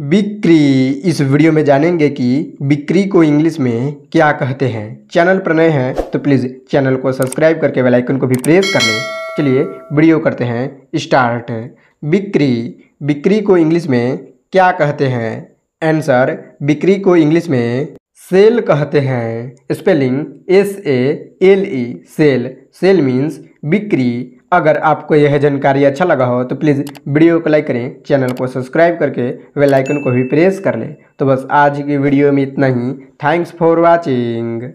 बिक्री इस वीडियो में जानेंगे कि बिक्री को इंग्लिश में क्या कहते हैं चैनल पर नए हैं तो प्लीज़ चैनल को सब्सक्राइब करके बेल आइकन को भी प्रेस कर लें चलिए वीडियो करते हैं स्टार्ट बिक्री बिक्री को इंग्लिश में क्या कहते हैं आंसर बिक्री को इंग्लिश में सेल कहते हैं spelling S A L E sale sale means बिक्री अगर आपको यह जानकारी अच्छा लगा हो तो प्लीज़ वीडियो को लाइक करें चैनल को सब्सक्राइब करके वे लाइकन को भी प्रेस कर लें तो बस आज की वीडियो में इतना ही थैंक्स फॉर वॉचिंग